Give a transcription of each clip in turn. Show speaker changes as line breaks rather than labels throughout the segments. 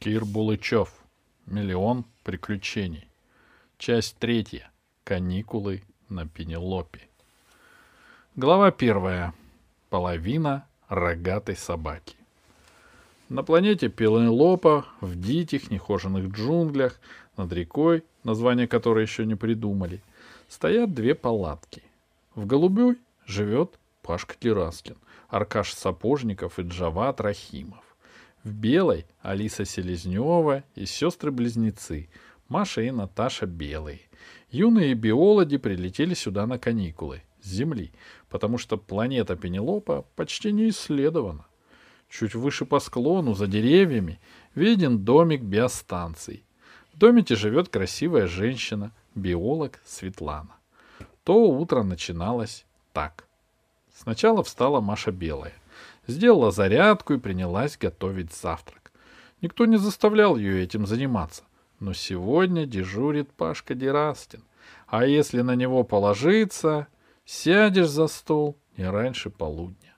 Кир Булычев. Миллион приключений. Часть третья. Каникулы на Пенелопе. Глава первая. Половина рогатой собаки. На планете Пенелопа, в диких нехоженных джунглях, над рекой, название которой еще не придумали, стоят две палатки. В голубой живет Пашка Кираскин, Аркаш Сапожников и Джават Рахимов. В белой Алиса Селезнева и сестры-близнецы Маша и Наташа Белые. Юные биологи прилетели сюда на каникулы с Земли, потому что планета Пенелопа почти не исследована. Чуть выше по склону, за деревьями, виден домик биостанций. В домике живет красивая женщина, биолог Светлана. То утро начиналось так. Сначала встала Маша Белая — сделала зарядку и принялась готовить завтрак. Никто не заставлял ее этим заниматься, но сегодня дежурит Пашка Дерастин. А если на него положиться, сядешь за стол не раньше полудня.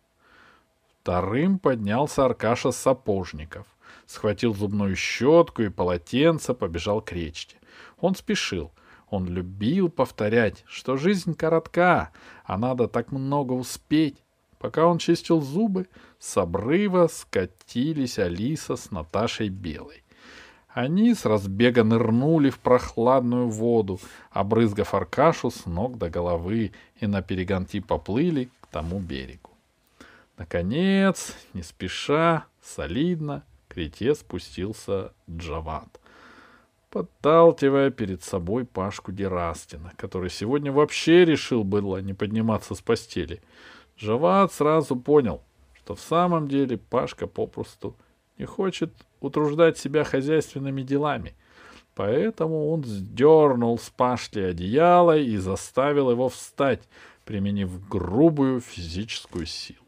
Вторым поднялся Аркаша Сапожников. Схватил зубную щетку и полотенце, побежал к речке. Он спешил. Он любил повторять, что жизнь коротка, а надо так много успеть. Пока он чистил зубы, с обрыва скатились Алиса с Наташей Белой. Они с разбега нырнули в прохладную воду, обрызгав Аркашу с ног до головы, и на перегонки поплыли к тому берегу. Наконец, не спеша, солидно, к рете спустился Джават, подталкивая перед собой Пашку Дерастина, который сегодня вообще решил было не подниматься с постели — Живат сразу понял, что в самом деле Пашка попросту не хочет утруждать себя хозяйственными делами, поэтому он сдернул с Пашки одеяло и заставил его встать, применив грубую физическую силу.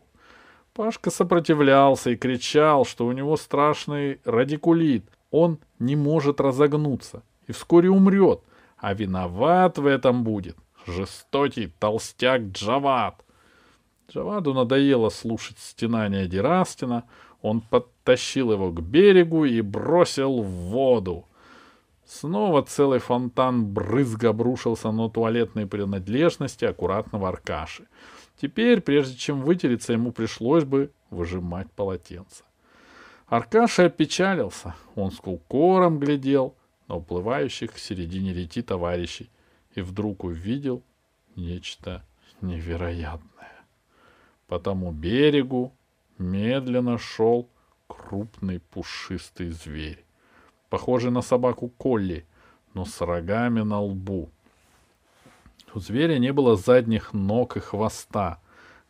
Пашка сопротивлялся и кричал, что у него страшный радикулит, он не может разогнуться и вскоре умрет, а виноват в этом будет жестокий толстяк Джават — Джаваду надоело слушать стенания Дерастина. Он подтащил его к берегу и бросил в воду. Снова целый фонтан брызг обрушился на туалетные принадлежности аккуратного Аркаши. Теперь, прежде чем вытереться, ему пришлось бы выжимать полотенце. Аркаша опечалился. Он с кукором глядел на уплывающих к середине реки товарищей и вдруг увидел нечто невероятное. По тому берегу медленно шел крупный пушистый зверь, похожий на собаку Колли, но с рогами на лбу. У зверя не было задних ног и хвоста.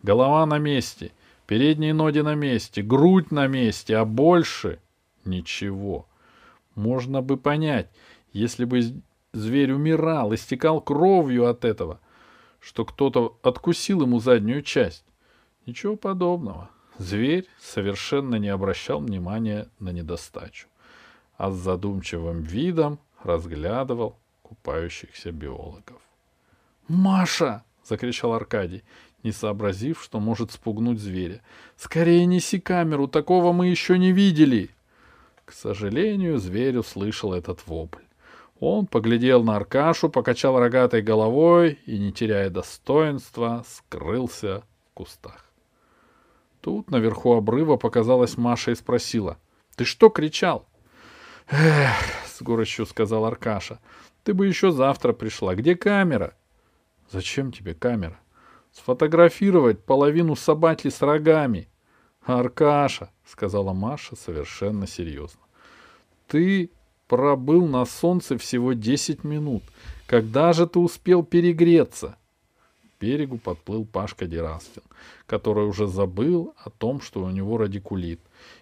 Голова на месте, передние ноги на месте, грудь на месте, а больше ничего. Можно бы понять, если бы зверь умирал, истекал кровью от этого, что кто-то откусил ему заднюю часть. Ничего подобного. Зверь совершенно не обращал внимания на недостачу, а с задумчивым видом разглядывал купающихся биологов. «Маша!» — закричал Аркадий, не сообразив, что может спугнуть зверя. «Скорее неси камеру, такого мы еще не видели!» К сожалению, зверь услышал этот вопль. Он поглядел на Аркашу, покачал рогатой головой и, не теряя достоинства, скрылся в кустах. Тут наверху обрыва показалась Маша и спросила. «Ты что кричал?» «Эх», — с горечью сказал Аркаша, — «ты бы еще завтра пришла. Где камера?» «Зачем тебе камера?» «Сфотографировать половину собаки с рогами». «Аркаша», — сказала Маша совершенно серьезно, — «ты пробыл на солнце всего десять минут. Когда же ты успел перегреться?» берегу подплыл Пашка Дерастин, который уже забыл о том, что у него радикулит,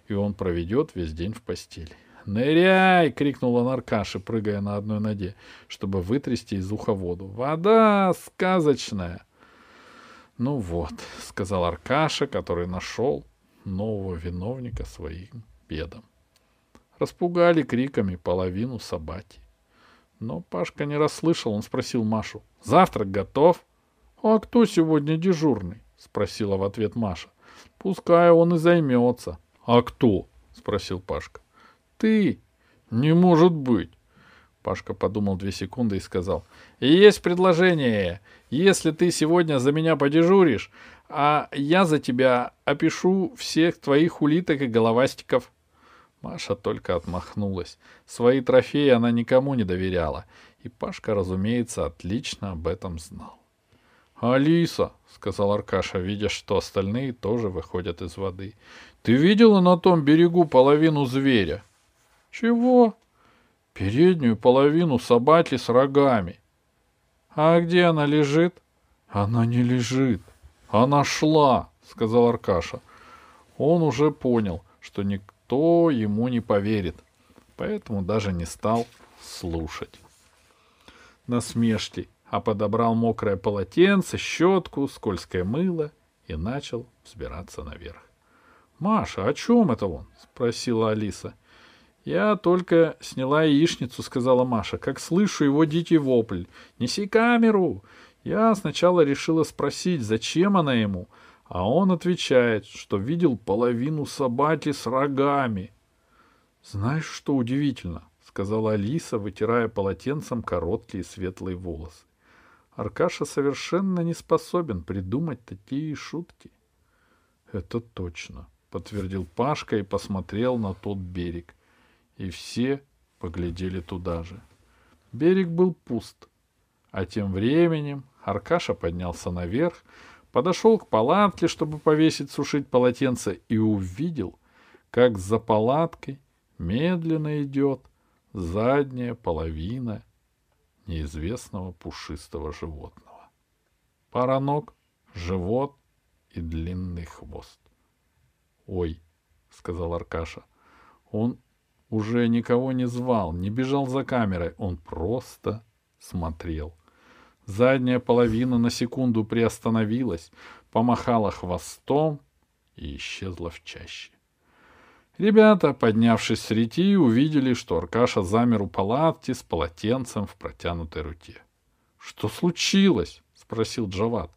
и он проведет весь день в постели. «Ныряй!» — крикнула он прыгая на одной ноге, чтобы вытрясти из уха воду. «Вода сказочная!» «Ну вот», — сказал Аркаша, который нашел нового виновника своим бедам. Распугали криками половину собаки. Но Пашка не расслышал, он спросил Машу. «Завтрак готов?» «А кто сегодня дежурный?» — спросила в ответ Маша. «Пускай он и займется». «А кто?» — спросил Пашка. «Ты!» «Не может быть!» Пашка подумал две секунды и сказал. «Есть предложение. Если ты сегодня за меня подежуришь, а я за тебя опишу всех твоих улиток и головастиков». Маша только отмахнулась. Свои трофеи она никому не доверяла. И Пашка, разумеется, отлично об этом знал. «Алиса», — сказал Аркаша, видя, что остальные тоже выходят из воды. «Ты видела на том берегу половину зверя?» «Чего?» «Переднюю половину собаки с рогами». «А где она лежит?» «Она не лежит. Она шла», — сказал Аркаша. Он уже понял, что никто ему не поверит, поэтому даже не стал слушать. Насмешки а подобрал мокрое полотенце, щетку, скользкое мыло и начал взбираться наверх. «Маша, о чем это он?» — спросила Алиса. «Я только сняла яичницу», — сказала Маша, — «как слышу его дикий вопль. Неси камеру!» Я сначала решила спросить, зачем она ему, а он отвечает, что видел половину собаки с рогами. «Знаешь, что удивительно?» — сказала Алиса, вытирая полотенцем короткие светлые волосы. Аркаша совершенно не способен придумать такие шутки. — Это точно, — подтвердил Пашка и посмотрел на тот берег. И все поглядели туда же. Берег был пуст. А тем временем Аркаша поднялся наверх, подошел к палатке, чтобы повесить сушить полотенце, и увидел, как за палаткой медленно идет задняя половина неизвестного пушистого животного. Пара ног, живот и длинный хвост. «Ой», — сказал Аркаша, — «он уже никого не звал, не бежал за камерой, он просто смотрел». Задняя половина на секунду приостановилась, помахала хвостом и исчезла в чаще. Ребята, поднявшись с рети, увидели, что Аркаша замер у палатки с полотенцем в протянутой руке. — Что случилось? — спросил Джават.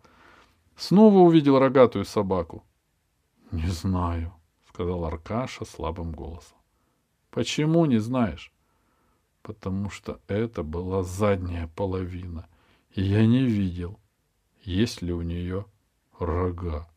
Снова увидел рогатую собаку. — Не знаю, — сказал Аркаша слабым голосом. — Почему не знаешь? — Потому что это была задняя половина, и я не видел, есть ли у нее рога.